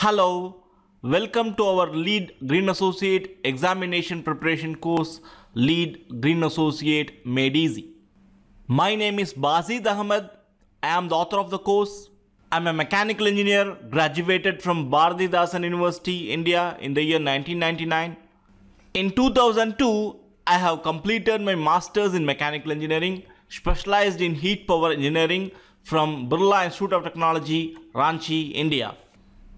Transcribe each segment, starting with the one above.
Hello, welcome to our Lead Green Associate examination preparation course, Lead Green Associate Made Easy. My name is Bazid Ahmed. I am the author of the course. I'm a mechanical engineer graduated from Bharati Dasan University, India in the year 1999. In 2002, I have completed my master's in mechanical engineering, specialized in heat power engineering from Birla Institute of Technology, Ranchi, India.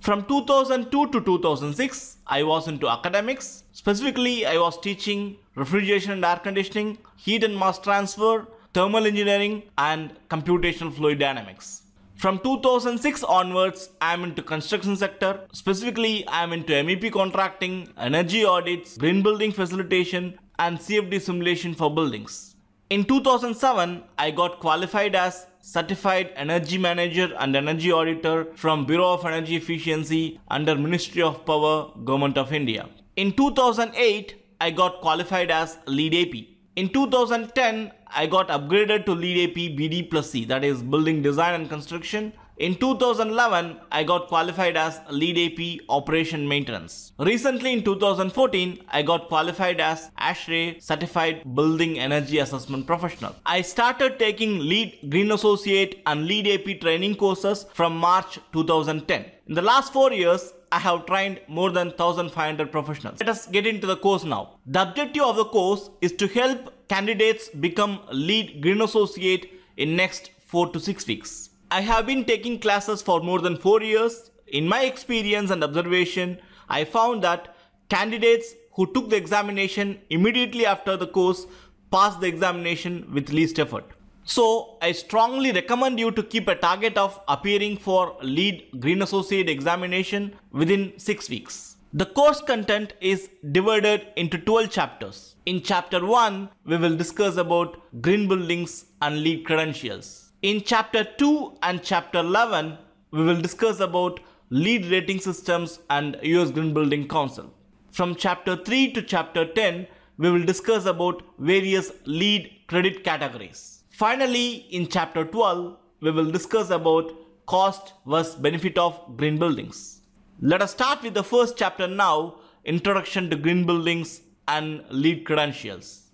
From 2002 to 2006, I was into academics. Specifically, I was teaching refrigeration and air conditioning, heat and mass transfer, thermal engineering, and computational fluid dynamics. From 2006 onwards, I am into construction sector. Specifically, I am into MEP contracting, energy audits, green building facilitation, and CFD simulation for buildings. In 2007, I got qualified as certified energy manager and energy auditor from Bureau of Energy Efficiency under Ministry of Power, Government of India. In 2008, I got qualified as lead AP. In 2010, I got upgraded to lead AP BD plus C that is building design and construction in 2011, I got qualified as lead AP operation maintenance. Recently in 2014, I got qualified as ASHRAE certified building energy assessment professional. I started taking lead green associate and lead AP training courses from March 2010. In the last four years, I have trained more than 1500 professionals. Let us get into the course now. The objective of the course is to help candidates become lead green associate in next 4 to 6 weeks. I have been taking classes for more than 4 years. In my experience and observation, I found that candidates who took the examination immediately after the course passed the examination with least effort. So, I strongly recommend you to keep a target of appearing for lead Green Associate examination within 6 weeks. The course content is divided into 12 chapters. In chapter 1, we will discuss about green buildings and lead credentials. In chapter 2 and chapter 11, we will discuss about lead rating systems and US Green Building Council. From chapter 3 to chapter 10, we will discuss about various lead credit categories. Finally, in chapter 12, we will discuss about cost versus benefit of green buildings. Let us start with the first chapter now, Introduction to Green Buildings and Lead Credentials.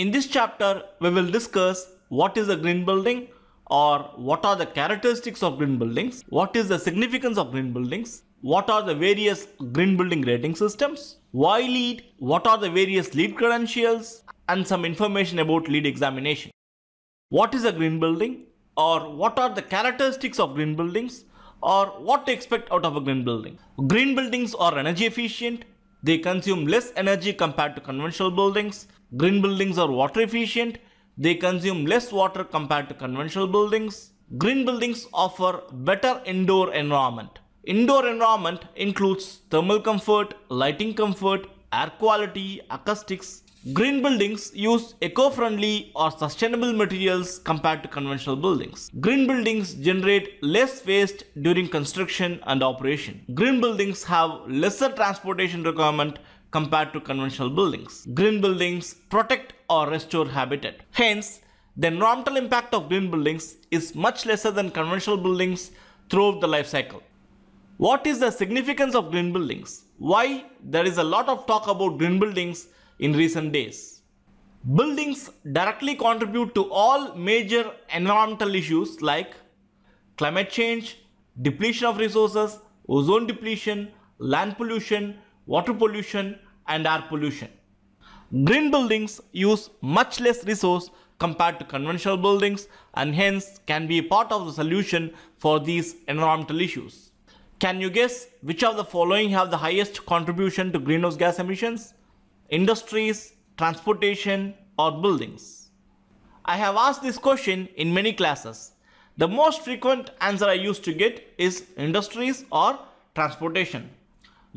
In this chapter, we will discuss what is a green building or what are the characteristics of green buildings, what is the significance of green buildings, what are the various green building rating systems, why LEED, what are the various LEED credentials, and some information about LEED examination. What is a green building or what are the characteristics of green buildings or what to expect out of a green building. Green buildings are energy efficient, they consume less energy compared to conventional buildings, Green buildings are water efficient. They consume less water compared to conventional buildings. Green buildings offer better indoor environment. Indoor environment includes thermal comfort, lighting comfort, air quality, acoustics. Green buildings use eco-friendly or sustainable materials compared to conventional buildings. Green buildings generate less waste during construction and operation. Green buildings have lesser transportation requirement compared to conventional buildings. Green buildings protect or restore habitat. Hence, the environmental impact of green buildings is much lesser than conventional buildings throughout the life cycle. What is the significance of green buildings? Why there is a lot of talk about green buildings in recent days? Buildings directly contribute to all major environmental issues like climate change, depletion of resources, ozone depletion, land pollution, water pollution and air pollution. Green buildings use much less resource compared to conventional buildings and hence can be part of the solution for these environmental issues. Can you guess which of the following have the highest contribution to greenhouse gas emissions? Industries, transportation or buildings? I have asked this question in many classes. The most frequent answer I used to get is industries or transportation.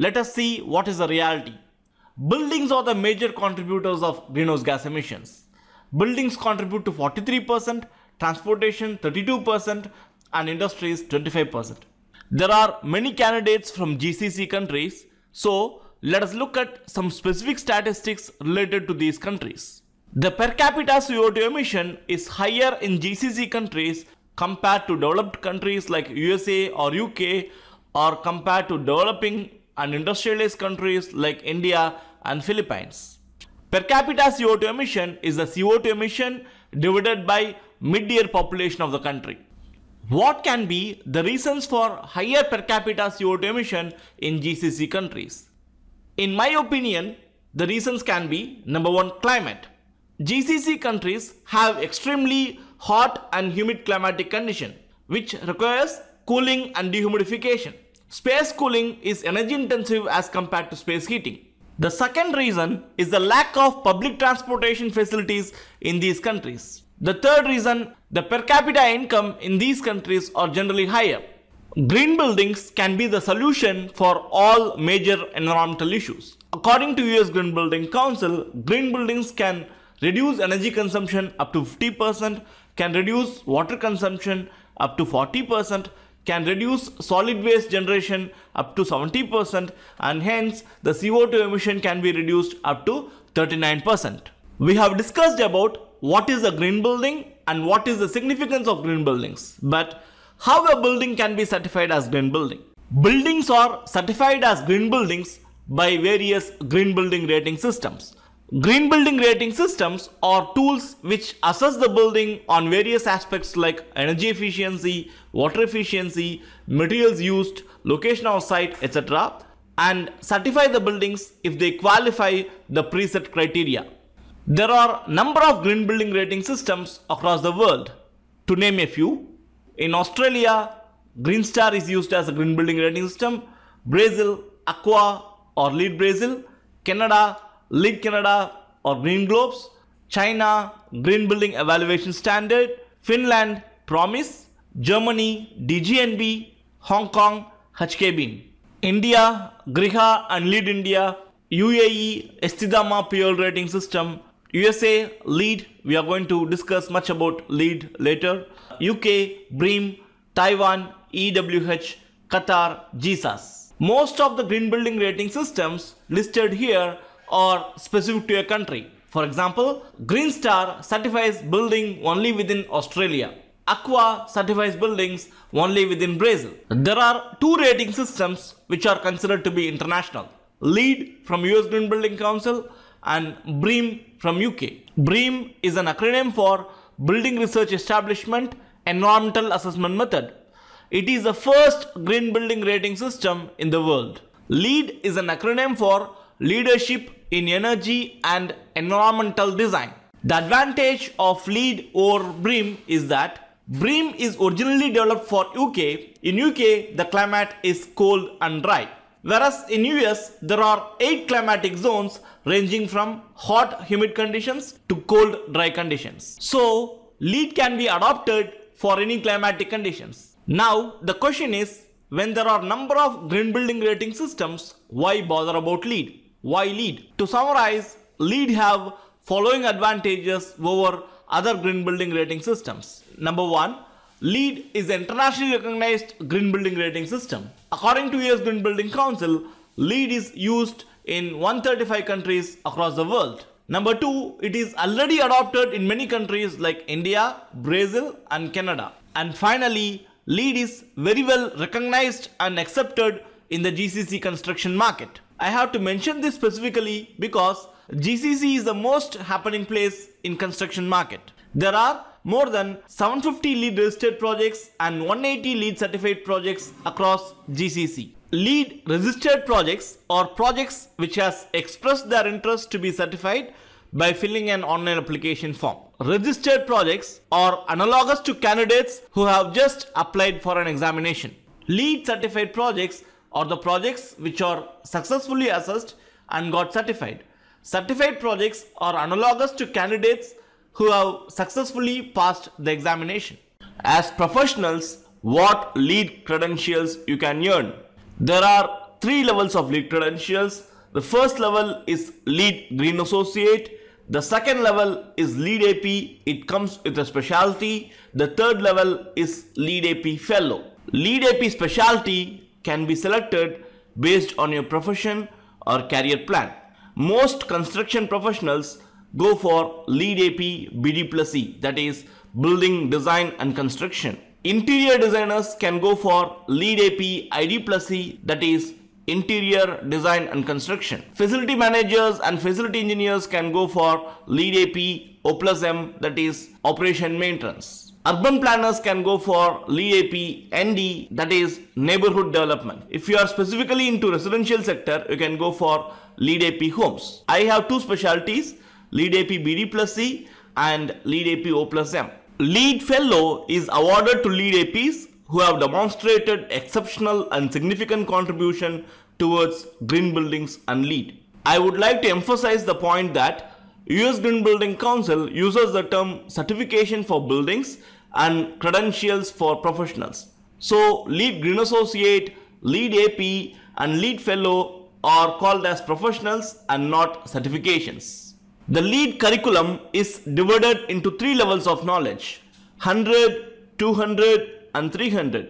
Let us see what is the reality. Buildings are the major contributors of greenhouse gas emissions. Buildings contribute to 43%, transportation 32%, and industries 25%. There are many candidates from GCC countries, so let us look at some specific statistics related to these countries. The per capita CO2 emission is higher in GCC countries compared to developed countries like USA or UK or compared to developing and industrialized countries like India and Philippines. Per capita CO2 emission is the CO2 emission divided by mid-year population of the country. What can be the reasons for higher per capita CO2 emission in GCC countries? In my opinion, the reasons can be number one, climate. GCC countries have extremely hot and humid climatic condition, which requires cooling and dehumidification. Space cooling is energy intensive as compared to space heating. The second reason is the lack of public transportation facilities in these countries. The third reason, the per capita income in these countries are generally higher. Green buildings can be the solution for all major environmental issues. According to US Green Building Council, green buildings can reduce energy consumption up to 50%, can reduce water consumption up to 40%, can reduce solid waste generation up to 70% and hence the CO2 emission can be reduced up to 39%. We have discussed about what is a green building and what is the significance of green buildings, but how a building can be certified as green building. Buildings are certified as green buildings by various green building rating systems. Green building rating systems are tools which assess the building on various aspects like energy efficiency, water efficiency, materials used, location of site, etc. and certify the buildings if they qualify the preset criteria. There are number of green building rating systems across the world. To name a few, in Australia, Green Star is used as a green building rating system, Brazil, Aqua or Lead Brazil, Canada, Link Canada or Green Globes, China, Green Building Evaluation Standard, Finland, Promise, Germany, DGNB, Hong Kong, HKB, India, Griha and Lead India, UAE, Estidama Peer Rating System, USA, Lead, we are going to discuss much about Lead later, UK, BREEAM, Taiwan, EWH, Qatar, Jesus. Most of the green building rating systems listed here or specific to a country. For example, Green Star certifies building only within Australia. Aqua certifies buildings only within Brazil. There are two rating systems which are considered to be international. LEED from US Green Building Council and BREEAM from UK. BREEAM is an acronym for Building Research Establishment Environmental Assessment Method. It is the first green building rating system in the world. LEED is an acronym for Leadership in energy and environmental design. The advantage of lead over BREEAM is that BREEAM is originally developed for UK. In UK, the climate is cold and dry. Whereas in US, there are 8 climatic zones ranging from hot humid conditions to cold dry conditions. So, lead can be adopted for any climatic conditions. Now, the question is, when there are number of green building rating systems, why bother about lead? Why lead? To summarize, lead have following advantages over other green building rating systems. Number one, LEED is an internationally recognized green building rating system. According to US Green Building Council, LEED is used in 135 countries across the world. Number two, it is already adopted in many countries like India, Brazil and Canada. And finally, LEED is very well recognized and accepted in the GCC construction market. I have to mention this specifically because GCC is the most happening place in construction market. There are more than 750 lead registered projects and 180 lead certified projects across GCC. Lead registered projects are projects which has expressed their interest to be certified by filling an online application form. Registered projects are analogous to candidates who have just applied for an examination. Lead certified projects or the projects which are successfully assessed and got certified. Certified projects are analogous to candidates who have successfully passed the examination. As professionals, what lead credentials you can earn? There are three levels of lead credentials. The first level is lead green associate. The second level is lead AP. It comes with a specialty. The third level is lead AP fellow. Lead AP specialty can be selected based on your profession or career plan. Most construction professionals go for lead AP BD plus E that is building design and construction. Interior designers can go for lead AP ID plus E that is interior design and construction. Facility managers and facility engineers can go for lead AP O plus M that is operation maintenance. Urban planners can go for LEAP, ND, that is neighborhood development. If you are specifically into residential sector, you can go for LEAP homes. I have two specialties, LEAP BD plus C and LEAP O plus M. Lead Fellow is awarded to lead APs who have demonstrated exceptional and significant contribution towards green buildings and lead. I would like to emphasize the point that US Green Building Council uses the term certification for buildings and credentials for professionals. So lead green associate, lead AP and lead fellow are called as professionals and not certifications. The lead curriculum is divided into three levels of knowledge 100, 200 and 300.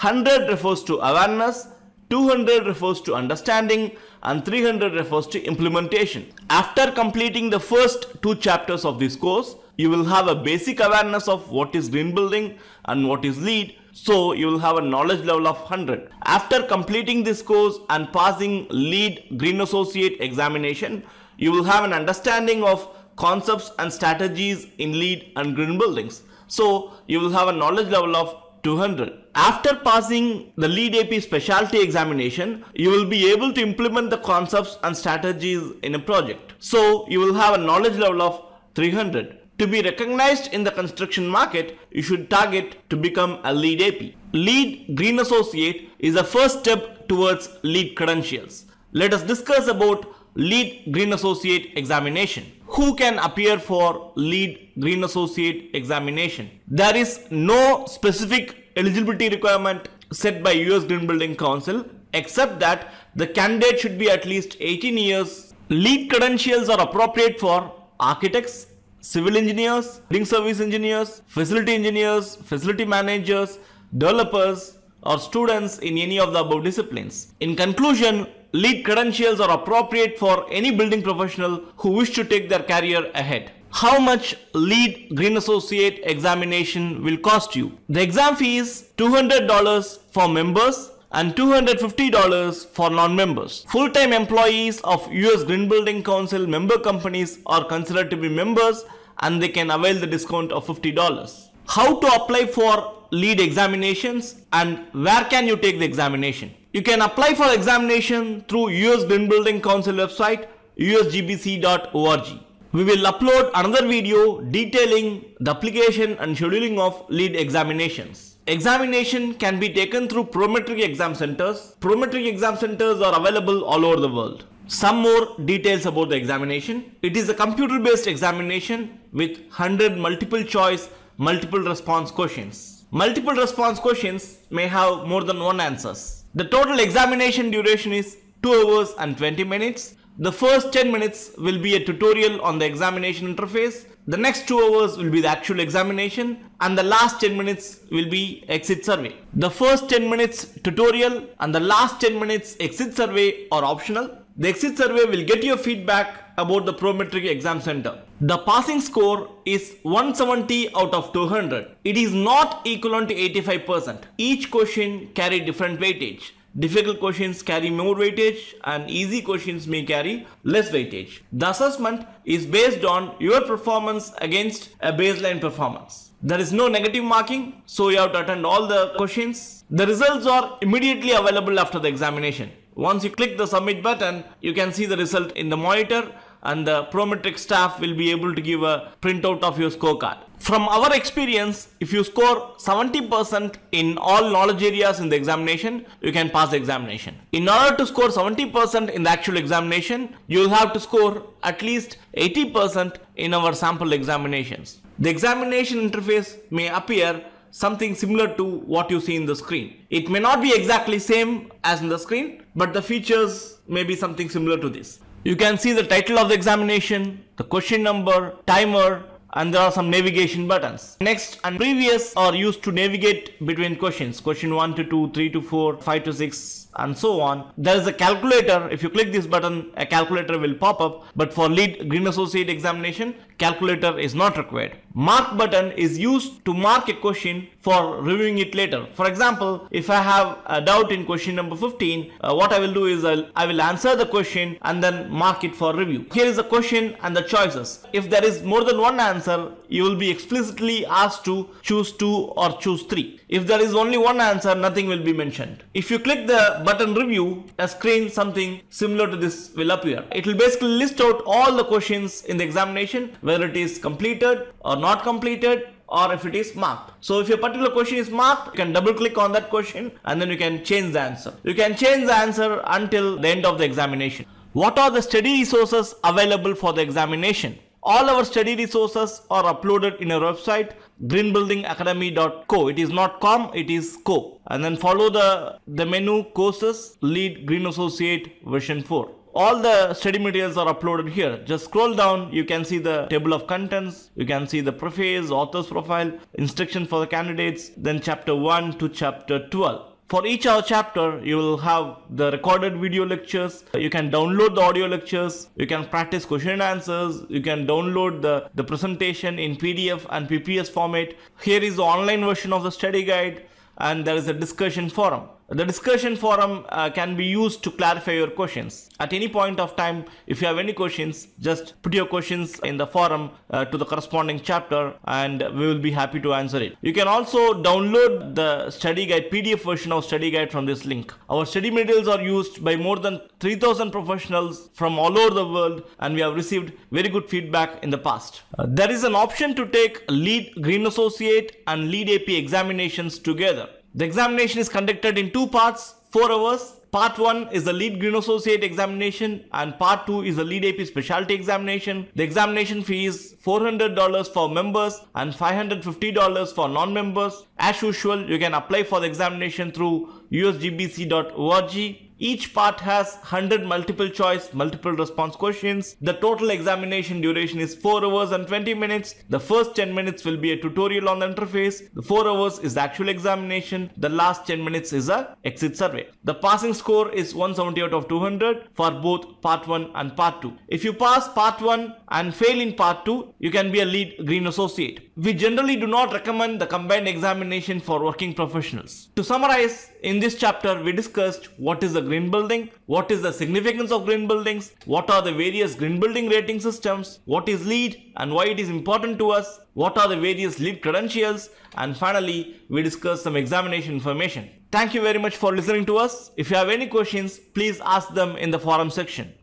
100 refers to awareness 200 refers to understanding and 300 refers to implementation. After completing the first two chapters of this course, you will have a basic awareness of what is green building and what is lead. So you will have a knowledge level of 100. After completing this course and passing lead green associate examination, you will have an understanding of concepts and strategies in lead and green buildings. So you will have a knowledge level of 200. After passing the lead AP specialty examination, you will be able to implement the concepts and strategies in a project. So you will have a knowledge level of 300. To be recognized in the construction market, you should target to become a lead AP. Lead Green Associate is the first step towards lead credentials. Let us discuss about lead green associate examination. Who can appear for lead green associate examination? There is no specific eligibility requirement set by US Green Building Council except that the candidate should be at least 18 years. Lead credentials are appropriate for architects, civil engineers, building service engineers, facility engineers, facility managers, developers, or students in any of the above disciplines. In conclusion, Lead credentials are appropriate for any building professional who wish to take their career ahead. How much lead Green Associate examination will cost you? The exam fee is $200 for members and $250 for non-members. Full-time employees of US Green Building Council member companies are considered to be members and they can avail the discount of $50. How to apply for lead examinations and where can you take the examination? You can apply for examination through US Green Building Council website usgbc.org. We will upload another video detailing the application and scheduling of lead examinations. Examination can be taken through Prometric exam centers. Prometric exam centers are available all over the world. Some more details about the examination. It is a computer based examination with 100 multiple choice, multiple response questions. Multiple response questions may have more than one answers. The total examination duration is 2 hours and 20 minutes. The first 10 minutes will be a tutorial on the examination interface. The next 2 hours will be the actual examination and the last 10 minutes will be exit survey. The first 10 minutes tutorial and the last 10 minutes exit survey are optional. The exit survey will get your feedback about the Prometric Exam Center. The passing score is 170 out of 200. It is not equivalent to 85%. Each question carry different weightage. Difficult questions carry more weightage and easy questions may carry less weightage. The assessment is based on your performance against a baseline performance. There is no negative marking, so you have to attend all the questions. The results are immediately available after the examination. Once you click the submit button, you can see the result in the monitor and the Prometric staff will be able to give a printout of your scorecard. From our experience, if you score 70% in all knowledge areas in the examination, you can pass the examination. In order to score 70% in the actual examination, you'll have to score at least 80% in our sample examinations. The examination interface may appear something similar to what you see in the screen. It may not be exactly same as in the screen, but the features may be something similar to this. You can see the title of the examination, the question number, timer, and there are some navigation buttons. Next and previous are used to navigate between questions. Question 1 to 2, 3 to 4, 5 to 6, and so on. There is a calculator. If you click this button, a calculator will pop up. But for lead green associate examination, calculator is not required. Mark button is used to mark a question for reviewing it later. For example, if I have a doubt in question number 15, uh, what I will do is I'll, I will answer the question and then mark it for review. Here is the question and the choices. If there is more than one answer, you will be explicitly asked to choose two or choose three. If there is only one answer, nothing will be mentioned. If you click the button review, a screen something similar to this will appear. It will basically list out all the questions in the examination, whether it is completed or not completed, or if it is marked. So if your particular question is marked, you can double click on that question and then you can change the answer. You can change the answer until the end of the examination. What are the study resources available for the examination? All our study resources are uploaded in our website greenbuildingacademy.co. It is not com, it is co. And then follow the, the menu courses, lead green associate version 4 all the study materials are uploaded here just scroll down you can see the table of contents you can see the preface author's profile instruction for the candidates then chapter 1 to chapter 12 for each our chapter, you will have the recorded video lectures, you can download the audio lectures, you can practice question and answers, you can download the, the presentation in PDF and PPS format. Here is the online version of the study guide and there is a discussion forum. The discussion forum uh, can be used to clarify your questions. At any point of time, if you have any questions, just put your questions in the forum uh, to the corresponding chapter and we will be happy to answer it. You can also download the study guide PDF version of study guide from this link. Our study materials are used by more than 3000 professionals from all over the world and we have received very good feedback in the past. Uh, there is an option to take LEAD Green Associate and LEAD AP examinations together. The examination is conducted in two parts, 4 hours. Part 1 is the lead Green Associate examination and part 2 is the lead AP specialty examination. The examination fee is $400 for members and $550 for non-members. As usual, you can apply for the examination through usgbc.org. Each part has 100 multiple choice, multiple response questions. The total examination duration is 4 hours and 20 minutes. The first 10 minutes will be a tutorial on the interface. The 4 hours is the actual examination. The last 10 minutes is a exit survey. The passing score is 170 out of 200 for both part 1 and part 2. If you pass part 1 and fail in part 2, you can be a lead green associate we generally do not recommend the combined examination for working professionals. To summarize, in this chapter we discussed what is the green building, what is the significance of green buildings, what are the various green building rating systems, what is LEED and why it is important to us, what are the various LEED credentials and finally we discussed some examination information. Thank you very much for listening to us. If you have any questions, please ask them in the forum section.